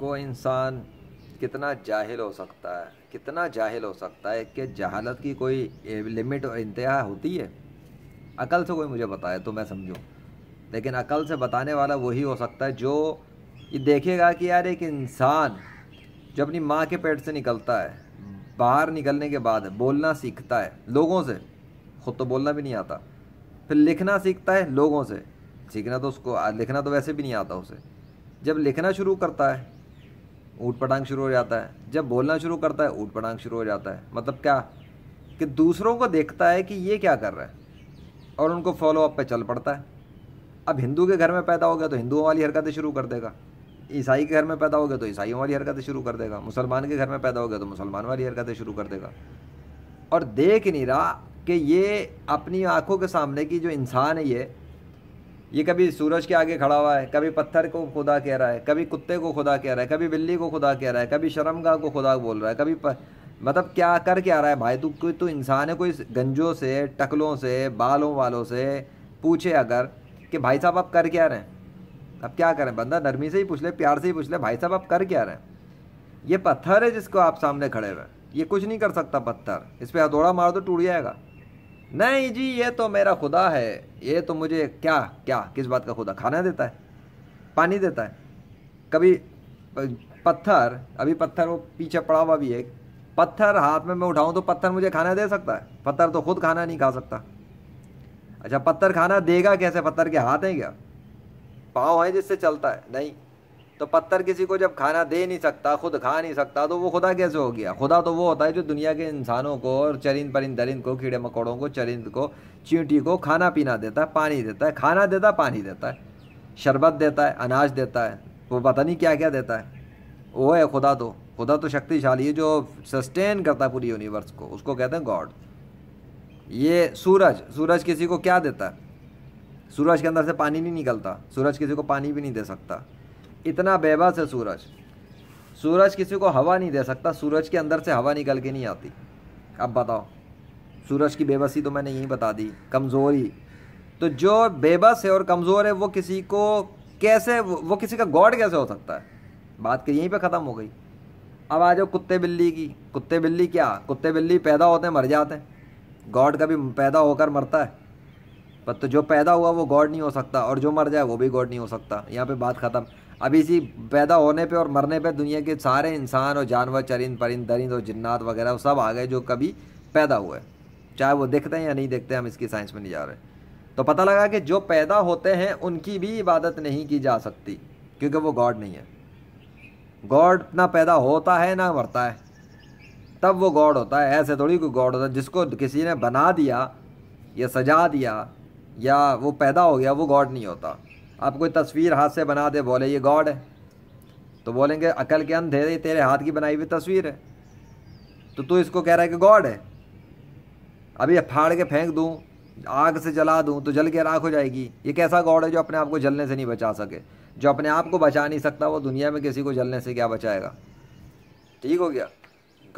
को इंसान कितना जाहिल हो सकता है कितना जाहिल हो सकता है कि जहालत की कोई लिमिट और इंतहा होती है अकल से कोई मुझे बताए तो मैं समझूँ लेकिन अकल से बताने वाला वही हो सकता है जो ये देखेगा कि यार एक इंसान जो अपनी माँ के पेट से निकलता है बाहर निकलने के बाद बोलना सीखता है लोगों से खुद तो बोलना भी नहीं आता फिर लिखना सीखता है लोगों से सीखना तो उसको लिखना तो वैसे भी नहीं आता उसे जब लिखना शुरू करता है ऊट पटांग शुरू हो जाता है जब बोलना शुरू करता है ऊट पटांग शुरू हो जाता है मतलब क्या कि दूसरों को देखता है कि ये क्या कर रहा है और उनको फॉलो अप पे चल पड़ता है अब हिंदू के घर में पैदा हो गया तो हिंदुओं वाली हरकतें शुरू कर देगा ईसाई के घर में पैदा हो गया तो ईसाइयों वाली हरकतें शुरू कर देगा मुसलमान के घर में पैदा हो गया तो मुसलमान वाली हरकतें शुरू कर देगा और देख नहीं रहा कि ये अपनी आंखों के सामने की जो इंसान है ये ये कभी सूरज के आगे खड़ा हुआ है कभी पत्थर को खुदा कह रहा है कभी कुत्ते को खुदा कह रहा है कभी बिल्ली को खुदा कह रहा है कभी शर्मगाह को खुदा बोल रहा है कभी प... मतलब क्या कर के आ रहा है भाई तू कोई तो इंसान है कोई गंजों से टकलों से बालों वालों से पूछे अगर कि भाई साहब आप कर क्या रहे हैं अब क्या करें बंदा नरमी से ही पूछ ले प्यार से ही पूछ ले भाई साहब आप कर क्या रहे हैं ये पत्थर है जिसको आप सामने खड़े हुए ये कुछ नहीं कर सकता पत्थर इस पर हथौड़ा मार दो टूट जाएगा नहीं जी ये तो मेरा खुदा है ये तो मुझे क्या क्या किस बात का खुदा खाना देता है पानी देता है कभी पत्थर अभी पत्थर वो पीछे पड़ा हुआ भी है पत्थर हाथ में मैं उठाऊं तो पत्थर मुझे खाना दे सकता है पत्थर तो खुद खाना नहीं खा सकता अच्छा पत्थर खाना देगा कैसे पत्थर के हाथ हैं क्या पाँव है जिससे चलता है नहीं तो पत्थर किसी को जब खाना दे नहीं सकता खुद खा नहीं सकता तो वो खुदा कैसे हो गया खुदा तो वो होता है जो दुनिया के इंसानों को और चरिंद परिंद दरिंद को कीड़े मकोड़ों को चरिंद को चींटी को खाना पीना देता है पानी देता है खाना देता है पानी देता है शरबत देता है अनाज देता है वो पता नहीं क्या क्या देता है वो है खुदा तो खुदा तो शक्तिशाली है जो सस्टेन करता है पूरी यूनिवर्स को उसको कहते हैं गॉड ये सूरज सूरज किसी को क्या देता है सूरज के अंदर से पानी नहीं निकलता सूरज किसी को पानी भी नहीं दे सकता इतना बेबस है सूरज सूरज किसी को हवा नहीं दे सकता सूरज के अंदर से हवा निकल के नहीं आती अब बताओ सूरज की बेबसी तो मैंने यही बता दी कमज़ोरी तो जो बेबस है और कमज़ोर है वो किसी को कैसे वो किसी का गॉड कैसे हो सकता है बात के यहीं पे ख़त्म हो गई अब आ जाओ कुत्ते बिल्ली की कुत्ते बिल्ली क्या कुत्ते बिल्ली पैदा होते हैं मर जाते हैं गॉड का भी पैदा होकर मरता है पर तो जो पैदा हुआ वो गॉड नहीं हो सकता और जो मर जाए वो भी गॉड नहीं हो सकता यहाँ पे बात ख़त्म अब इसी पैदा होने पे और मरने पे दुनिया के सारे इंसान और जानवर चरिंद परिंद दरिंद और जिन्नात वगैरह वो सब आ गए जो कभी पैदा हुए चाहे वो देखते हैं या नहीं देखते हम इसकी साइंस में नहीं जा रहे तो पता लगा कि जो पैदा होते हैं उनकी भी इबादत नहीं की जा सकती क्योंकि वो गॉड नहीं है गॉड ना पैदा होता है ना मरता है तब वो गॉड होता है ऐसे थोड़ी कोई गॉड होता है जिसको किसी ने बना दिया या सजा दिया या वो पैदा हो गया वो गॉड नहीं होता आप कोई तस्वीर हाथ से बना दे बोले ये गॉड है तो बोलेंगे अकल के अंधेरे तेरे हाथ की बनाई हुई तस्वीर है तो तू इसको कह रहा है कि गॉड है अभी फाड़ के फेंक दूँ आग से जला दूँ तो जल के राख हो जाएगी ये कैसा गॉड है जो अपने आप को जलने से नहीं बचा सके जो अपने आप को बचा नहीं सकता वो दुनिया में किसी को जलने से क्या बचाएगा ठीक हो गया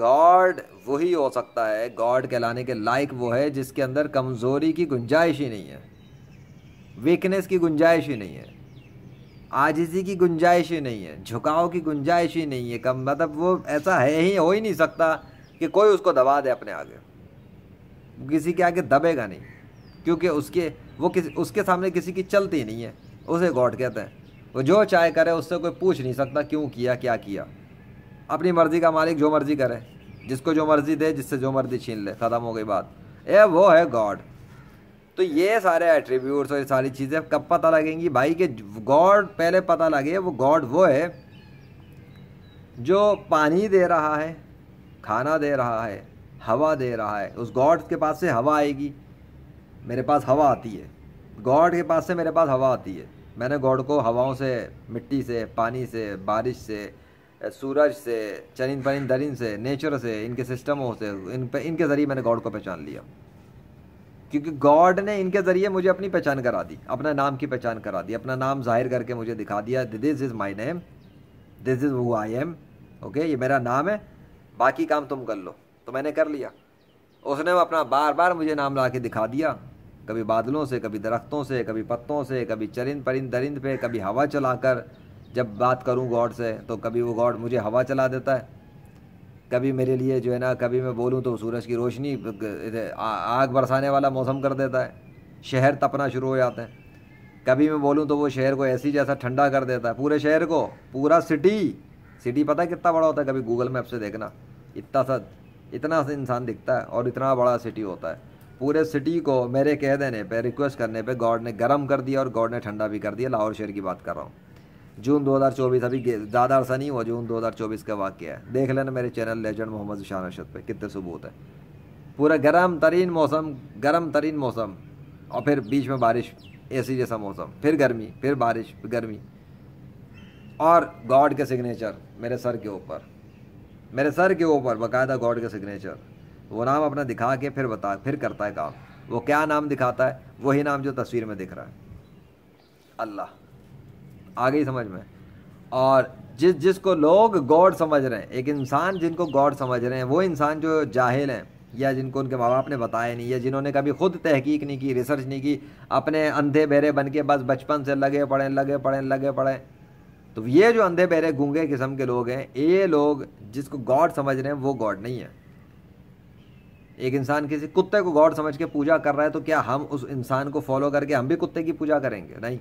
गॉड वही हो सकता है गॉड कहलाने के लायक वो है जिसके अंदर कमज़ोरी की गुंजाइश ही नहीं है वीकनेस की गुंजाइश ही नहीं है आजिजी की गुंजाइश ही नहीं है झुकाव की गुंजाइश ही नहीं है कम मतलब वो ऐसा है ही हो ही नहीं सकता कि कोई उसको दबा दे अपने आगे किसी के आगे दबेगा नहीं क्योंकि उसके वो किसी उसके सामने किसी की चलती नहीं है उसे गॉड कहते हैं वो जो चाहे करे उससे कोई पूछ नहीं सकता क्यों किया क्या किया अपनी मर्ज़ी का मालिक जो मर्ज़ी करे जिसको जो मर्ज़ी दे जिससे जो मर्ज़ी छीन ले ख़त्म हो गई बात ए वो है गॉड तो ये सारे एट्रीब्यूट्स और ये सारी चीज़ें कब पता लगेंगी भाई कि गॉड पहले पता लगे वो गॉड वो है जो पानी दे रहा है खाना दे रहा है हवा दे रहा है उस गॉड के पास से हवा आएगी मेरे पास हवा आती है गॉड के पास से मेरे पास हवा आती है मैंने गॉड को हवाओं से मिट्टी से पानी से बारिश से सूरज से चनिन परिन दरिन से नेचर से इनके सिस्टमों से इन पे इनके ज़रिए मैंने गॉड को पहचान लिया क्योंकि गॉड ने इनके ज़रिए मुझे अपनी पहचान करा दी अपना नाम की पहचान करा दी अपना नाम जाहिर करके मुझे दिखा दिया this is my name this is वो आई एम ओके ये मेरा नाम है बाकी काम तुम कर लो तो मैंने कर लिया उसने अपना बार बार मुझे नाम ला के दिखा दिया कभी बादलों से कभी दरख्तों से कभी पत्तों से कभी चरिंद परिंद दरिंद पे कभी हवा चलाकर जब बात करूं गॉड से तो कभी वो गॉड मुझे हवा चला देता है कभी मेरे लिए जो है ना कभी मैं बोलूँ तो सूरज की रोशनी आग बरसाने वाला मौसम कर देता है शहर तपना शुरू हो जाते हैं कभी मैं बोलूँ तो वो शहर को ऐसी जैसा ठंडा कर देता है पूरे शहर को पूरा सिटी सिटी पता है कितना बड़ा होता है कभी गूगल मैप से देखना इतना सा इतना सा इंसान दिखता है और इतना बड़ा सिटी होता है पूरे सिटी को मेरे कह देने पे रिक्वेस्ट करने पे गॉड ने गर्म कर दिया और गॉड ने ठंडा भी कर दिया लाहौर शहर की बात कर रहा हूँ जून 2024 अभी ज़्यादा अर्सा नहीं हुआ जून 2024 का वाक्य है देख लेना मेरे चैनल लेजेंड मोहम्मद शान अरशद पर कितने सबूत है पूरा गर्म तरीन मौसम गर्म तरीन मौसम और फिर बीच में बारिश एसी जैसा मौसम फिर गर्मी फिर बारिश फिर गर्मी और गॉड के सिग्नेचर मेरे सर के ऊपर मेरे सर के ऊपर बाकायदा गॉड का सिग्नेचर वो नाम अपना दिखा के फिर बता फिर करता है काम वो क्या नाम दिखाता है वही नाम जो तस्वीर में दिख रहा है अल्लाह आ गई समझ में और जिस जिसको लोग गॉड समझ रहे हैं एक इंसान जिनको गॉड समझ रहे हैं वो इंसान जो जाहिल हैं या जिनको उनके माँ बाप ने बताया नहीं या जिन्होंने कभी खुद तहकीक नहीं की रिसर्च नहीं की अपने अंधे बहरे बन के बस बचपन से लगे पड़े लगे पड़े लगे पड़े तो ये जो अंधे बहरे गूंगे किस्म के लोग हैं ये लोग जिसको गॉड समझ रहे हैं वो गॉड नहीं है एक इंसान किसी कुत्ते को गॉड समझ के पूजा कर रहा है तो क्या हम उस इंसान को फॉलो करके हम भी कुत्ते की पूजा करेंगे नहीं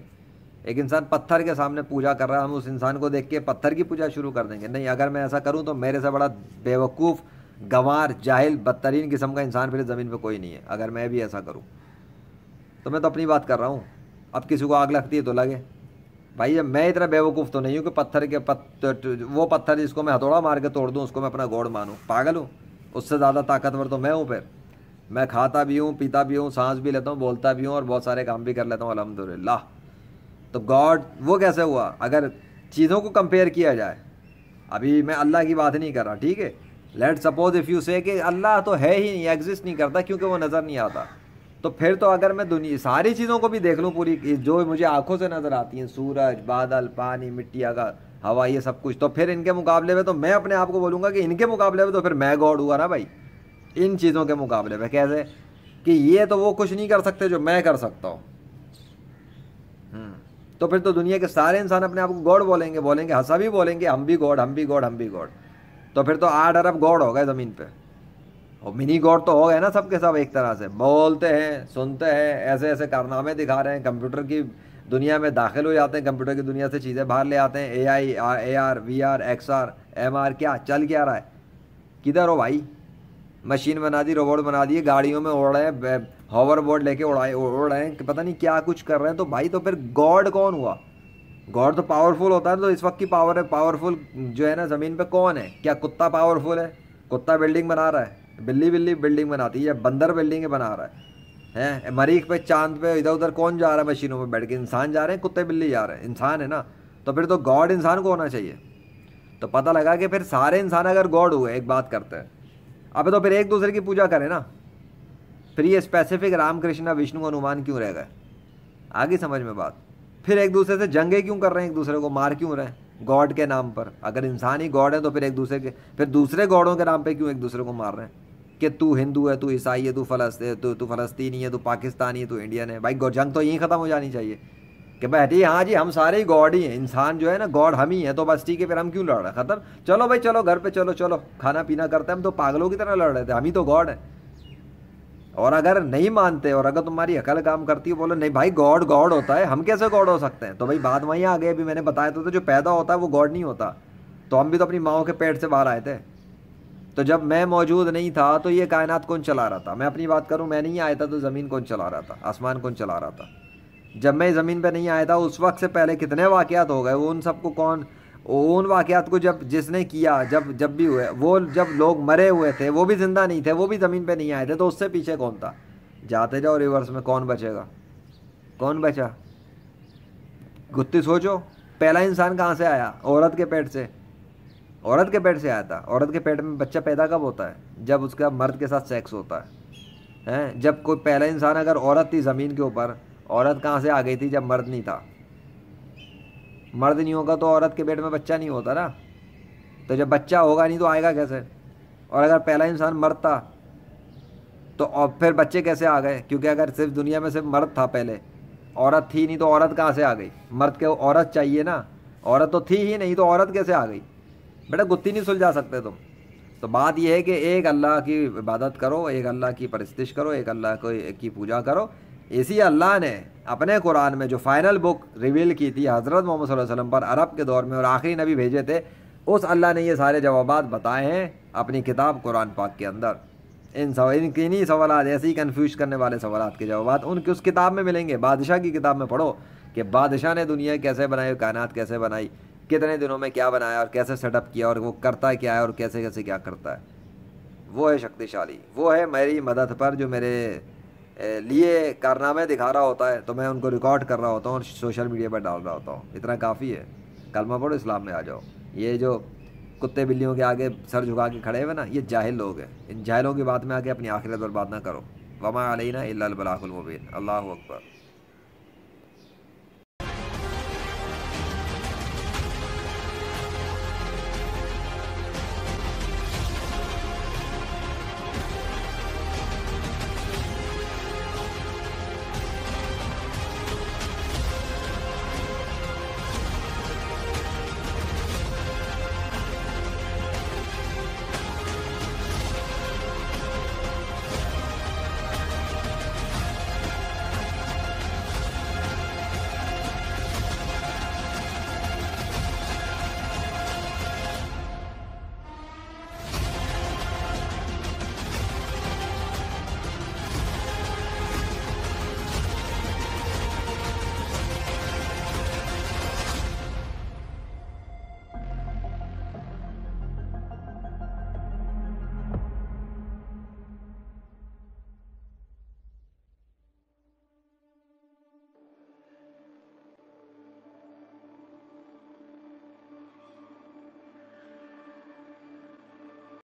एक इंसान पत्थर के सामने पूजा कर रहा है हम उस इंसान को देख के पत्थर की पूजा शुरू कर देंगे नहीं अगर मैं ऐसा करूँ तो मेरे से बड़ा बेवकूफ़ गंवार जाहिल बदतरीन किस्म का इंसान फिर ज़मीन पर कोई नहीं है अगर मैं भी ऐसा करूँ तो मैं तो अपनी बात कर रहा हूँ अब किसी को आग लगती है तो लगे भाई जब मैं इतना बेवकूफ़ तो नहीं हूँ कि पत्थर के पत्थ वो पत्थर जिसको मैं हथौड़ा मार के तोड़ दूँ उसको मैं अपना गोड़ मानूँ पागल हूँ उससे ज़्यादा ताकतवर तो मैं हूँ फिर मैं खाता भी हूँ पीता भी हूँ सांस भी लेता हूँ बोलता भी हूँ और बहुत सारे काम भी कर लेता हूँ अलहमदिल्ला तो गॉड वो कैसे हुआ अगर चीज़ों को कंपेयर किया जाए अभी मैं अल्लाह की बात नहीं कर रहा ठीक है लेट सपोज इफ़ यू से कि अल्लाह तो है ही नहीं एग्जिस्ट नहीं करता क्योंकि वो नज़र नहीं आता तो फिर तो अगर मैं दुनिया सारी चीज़ों को भी देख लूँ पूरी जो मुझे आँखों से नज़र आती हैं सूरज बादल पानी मिट्टी अगर हवा ये सब कुछ तो फिर इनके मुकाबले में तो मैं अपने आप को बोलूँगा कि इनके मुकाबले में तो फिर मैं गॉड हुआ ना भाई इन चीज़ों के मुकाबले में कैसे कि ये तो वो कुछ नहीं कर सकते जो मैं कर सकता हूँ तो फिर तो दुनिया के सारे इंसान अपने आप को गॉड बोलेंगे बोलेंगे हंसा भी बोलेंगे हम भी गॉड हम भी गॉड हम भी गॉड तो फिर तो आठ अरब गॉड हो गए ज़मीन पर और मिनी गॉड तो हो गए ना सबके सब एक तरह से बोलते हैं सुनते हैं ऐसे ऐसे कारनामे दिखा रहे हैं कंप्यूटर की दुनिया में दाखिल हो जाते हैं कंप्यूटर की दुनिया से चीज़ें बाहर ले आते हैं A I A R V R X R M R क्या चल क्या रहा है किधर हो भाई मशीन बना दी रोबोट बना दिए गाड़ियों में उड़ रहे हैं हॉवर बोर्ड लेके उड़ाए उड़ रहे हैं पता नहीं क्या कुछ कर रहे हैं तो भाई तो फिर गॉड कौन हुआ गॉड तो पावरफुल होता है तो इस वक्त की पावर है पावरफुल जो है ना ज़मीन पे कौन है क्या कुत्ता पावरफुल है कुत्ता बिल्डिंग बना रहा है बिल्ली बिल्ली बिल्डिंग बनाती है बंदर बिल्डिंग बना रहा है हैं मरीख पे चांद पे इधर उधर कौन जा रहा है मशीनों में बैठ के इंसान जा रहे हैं कुत्ते बिल्ली जा रहे हैं इंसान है ना तो फिर तो गॉड इंसान को होना चाहिए तो पता लगा कि फिर सारे इंसान अगर गॉड हुए एक बात करते हैं अब तो फिर एक दूसरे की पूजा करें ना फिर ये स्पेसिफिक रामकृष्ण विष्णु हनुमान क्यों रह गए आगे समझ में बात फिर एक दूसरे से जंगे क्यों कर रहे हैं एक दूसरे को मार क्यों रहे हैं गॉड के नाम पर अगर इंसान ही गॉड है तो फिर एक दूसरे के फिर दूसरे गॉडों के नाम पे क्यों एक दूसरे को मार रहे हैं कि तू हिंदू है तू ईसाई है तू फलस्त है तू तू फलस्तीनी है तू पाकिस्तानी है तू इंडियन है भाई जंग तो यहीं ख़त्म हो जानी चाहिए कि भाई हटी हाँ जी हम सारे ही गॉड ही हैं इंसान जो है ना गॉड हम ही हैं तो बस ठीक है फिर हम क्यों लड़ रहे हैं ख़त्म चलो भाई चलो घर पे चलो चलो खाना पीना करते हैं हम तो पागलों की तरह लड़ रहे थे हम ही तो गॉड हैं और अगर नहीं मानते और अगर तुम्हारी अकल काम करती है बोले नहीं भाई गॉड गॉड होता है हम कैसे गॉड हो सकते हैं तो भाई बात वहीं आ गई अभी मैंने बताया था तो जो पैदा होता है वो गॉड नहीं होता तो हम भी तो अपनी माओ के पेट से बाहर आए थे तो जब मैं मौजूद नहीं था तो ये कायनात कौन चला रहा था मैं अपनी बात करूँ मैं नहीं आया था तो ज़मीन कौन चला रहा था आसमान कौन चला रहा था जब मैं ज़मीन पर नहीं आया था उस वक्त से पहले कितने वाक़ हो गए वो उन सबको कौन उन वाक़ात को जब जिसने किया जब जब भी हुए वो जब लोग मरे हुए थे वो भी ज़िंदा नहीं थे वो भी ज़मीन पे नहीं आए थे तो उससे पीछे कौन था जाते जाओ रिवर्स में कौन बचेगा कौन बचा गुत्ती सोचो पहला इंसान कहाँ से आया औरत के पेट से औरत के पेट से आया था औरत के पेट में बच्चा पैदा कब होता है जब उसका मर्द के साथ सेक्स होता है हैं जब कोई पहला इंसान अगर औरत थी ज़मीन के ऊपर औरत कहाँ से आ गई थी जब मर्द नहीं था मर्द नहीं होगा तो औरत के पेट में बच्चा नहीं होता ना तो जब बच्चा होगा नहीं तो आएगा कैसे और अगर पहला इंसान मरता तो और फिर बच्चे कैसे आ गए क्योंकि अगर सिर्फ दुनिया में सिर्फ मर्द था पहले औरत थी नहीं तो औरत कहाँ से आ गई मर्द के औरत चाहिए ना औरत तो थी ही नहीं तो औरत कैसे आ गई बेटा गुत्ती नहीं सुलझा सकते तुम तो बात यह है कि एक अल्लाह की इबादत करो एक अल्लाह की परस्तिश करो एक अल्लाह को की पूजा करो इसी अल्लाह ने अपने कुरान में जो फ़ाइनल बुक रिवील की थी हज़रत मोहम्मद वसल्लम पर अरब के दौर में और आखिरी नबी भेजे थे उस अल्लाह ने ये सारे जवाब बताए हैं अपनी किताब कुरान पाक के अंदर इन सव इन किन्हीं सवाल ऐसे ही कन्फ्यूज करने वाले सवाल के जवाब उनके उस किताब में मिलेंगे बादशाह की किताब में पढ़ो कि बादशाह ने दुनिया कैसे बनाई कायनात कैसे बनाई कितने दिनों में क्या बनाया और कैसे सेटअप किया और वो करता क्या है और कैसे कैसे क्या करता है वो है शक्तिशाली वो है मेरी मदद पर जो मेरे लिए कारनामे दिखा रहा होता है तो मैं उनको रिकॉर्ड कर रहा होता हूँ और सोशल मीडिया पर डाल रहा होता हूँ इतना काफ़ी है कलमा पढ़ो इस्लाम में आ जाओ ये जो कुत्ते बिल्लियों के आगे सर झुका के खड़े हुए ना ये जाहिल लोग हैं इन जाहिलों की बात में आके अपनी आखिरत बर्बाद ना करो वमा अलैना मुबीन अल्लाह अकबर